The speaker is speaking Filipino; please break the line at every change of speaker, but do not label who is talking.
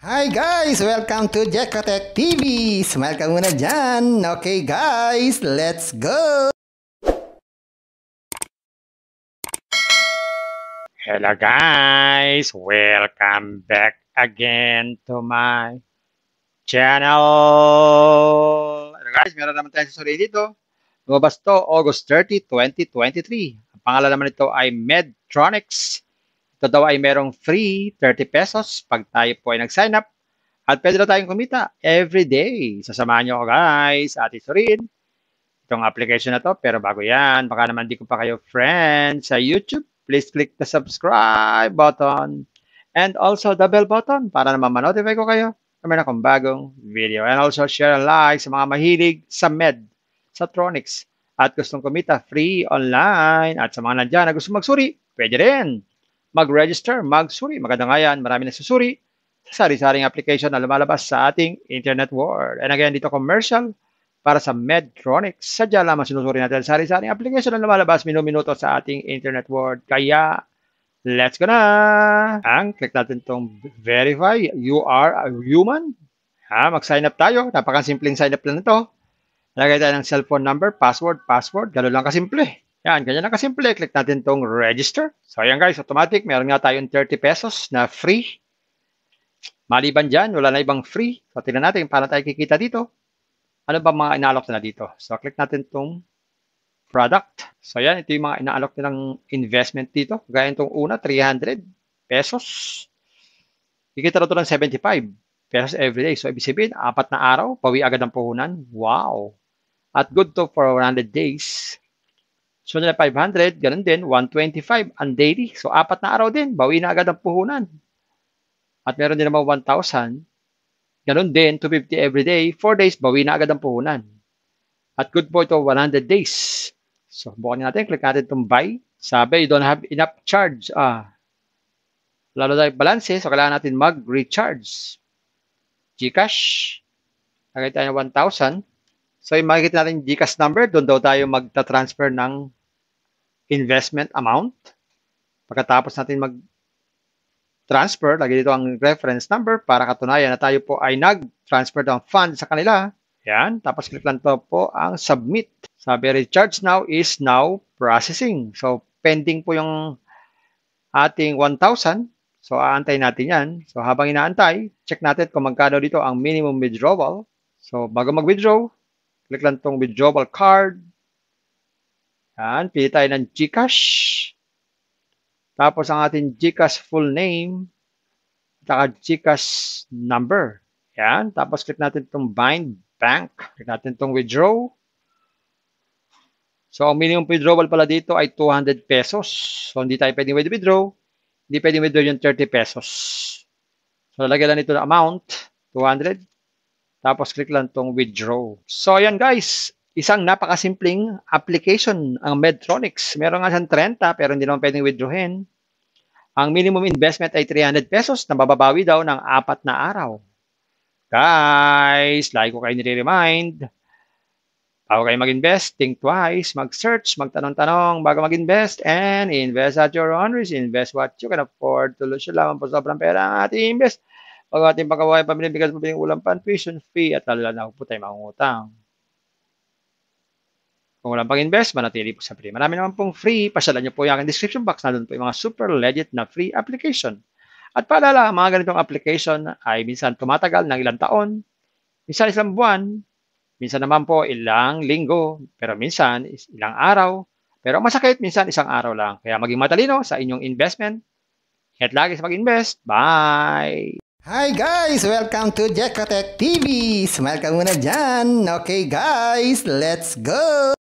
Hi guys! Welcome to Jekotech TV! Smile ka muna dyan! Okay guys, let's go! Hello guys! Welcome back again to my channel! Hello guys, meron naman tayong susuri dito. Lumabas to August 30, 2023. Ang pangalan naman nito ay Medtronics ito daw ay merong free 30 pesos pag tayo po ay nag-sign up at pwede na tayong kumita every day. Sasamahan niyo ako guys at isurin itong application na to. Pero bago yan, baka naman di ko pa kayo friend sa YouTube. Please click the subscribe button and also the bell button para naman manotify ko kayo na meron akong bagong video. And also share and like sa mga mahilig sa med, sa tronics at gustong kumita free online at sa mga nandiyan na gusto magsuri, pwede rin mag-register, magsuri. Maganda nga yan, marami nagsusuri sa sari-saring application na lumalabas sa ating internet world. And again, dito commercial para sa Medtronic. Sadya lamang sinusuri natin sari-saring application na lumalabas minuto-minuto sa ating internet world. Kaya, let's go na! Ang click natin itong verify, you are a human. Ha, mag-sign up tayo. Napakasimpleng sign up lang ito. Lagay tayo ng cellphone number, password, password. Ganun lang kasimple. Yan, ganyan lang kasimple. Click natin tong register. So, ayan guys, automatic. Meron nga tayong 30 pesos na free. Maliban dyan, wala na ibang free. So, tingnan natin, para tayo kikita dito? Ano ba mga inaalok na dito? So, click natin tong product. So, ayan, ito yung mga inaalok nilang investment dito. Gaya itong una, 300 pesos. Kikita na ito ng 75 pesos everyday. So, ibig sabihin, apat na araw, pawi agad ang puhunan. Wow! At good to for 100 days. So nila 500, ganun din, 125 on daily. So apat na araw din, bawi na agad ang puhunan. At meron din naman 1,000. Ganun din, 250 every day, 4 days, bawi na agad ang puhunan. At good po ito, 100 days. So bukan natin, click natin itong buy. Sabi, you don't have enough charge. Ah, lalo tayo balance, so kailangan natin mag-recharge. Gcash, lagay tayo ng 1,000. So, yung makikita natin Gcash number, doon daw tayo magta-transfer ng investment amount. Pagkatapos natin mag-transfer, lagi dito ang reference number para katunayan na tayo po ay nag-transfer ng fund sa kanila. Yan. Tapos click lang to po ang submit. Sabi, recharge now is now processing. So, pending po yung ating 1,000. So, aantayin natin yan. So, habang inaantay, check natin kung magkano dito ang minimum withdrawal. So, bago mag-withdraw, click lang tong withdrawal card. Yan, pili tayo ng Gcash. Tapos ang ating Gcash full name, at ang Gcash number. Yan, tapos click natin itong bind bank. Click natin itong withdraw. So, ang minimum withdrawal pala dito ay 200 pesos. So, hindi tayo pwedeng withdraw. Hindi pwedeng withdraw yung 30 pesos. So, lalagyan lang ito ng amount, 200. Tapos, click lang itong withdraw. So, ayan guys isang napakasimpleng application ang Medtronics. Meron nga siyang 30 pero hindi naman pwedeng withdrawin. Ang minimum investment ay 300 pesos na bababawi daw ng apat na araw. Guys, like ko kayo nire-remind. Bago kayo mag-invest, think twice, mag-search, magtanong-tanong bago mag-invest, and invest at your own risk. Invest what you can afford. Tuloy siya lang po sobrang pera ang ating invest. Pag ating pagkawain, pamilya, bigas, pabiling ulam, pan, tuition fee, at lalo na po tayo mangungutang. Kung walang pag-invest, manatili po sa free. Marami naman pong free. Pasyalan niyo po yung aking description box. na doon po yung mga super legit na free application. At paalala, mga ganitong application ay minsan tumatagal ng ilang taon, minsan isang buwan, minsan naman po ilang linggo, pero minsan ilang araw, pero masakit minsan isang araw lang. Kaya maging matalino sa inyong investment. At lagi sa pag invest Bye! Hi guys! Welcome to Jekotech TV! Smile ka muna dyan! Okay guys, let's go!